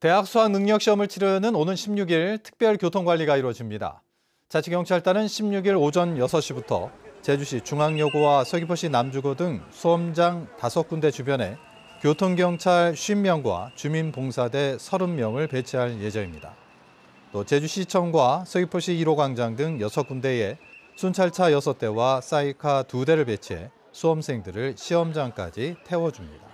대학 수학 능력 시험을 치르는 오는 16일 특별 교통관리가 이루어집니다. 자치경찰단은 16일 오전 6시부터 제주시 중앙여고와 서귀포시 남주고 등 수험장 5군데 주변에 교통경찰 1 0명과 주민봉사대 30명을 배치할 예정입니다. 또 제주시청과 서귀포시 1호 광장 등 6군데에 순찰차 6대와 사이카 2대를 배치해 수험생들을 시험장까지 태워줍니다.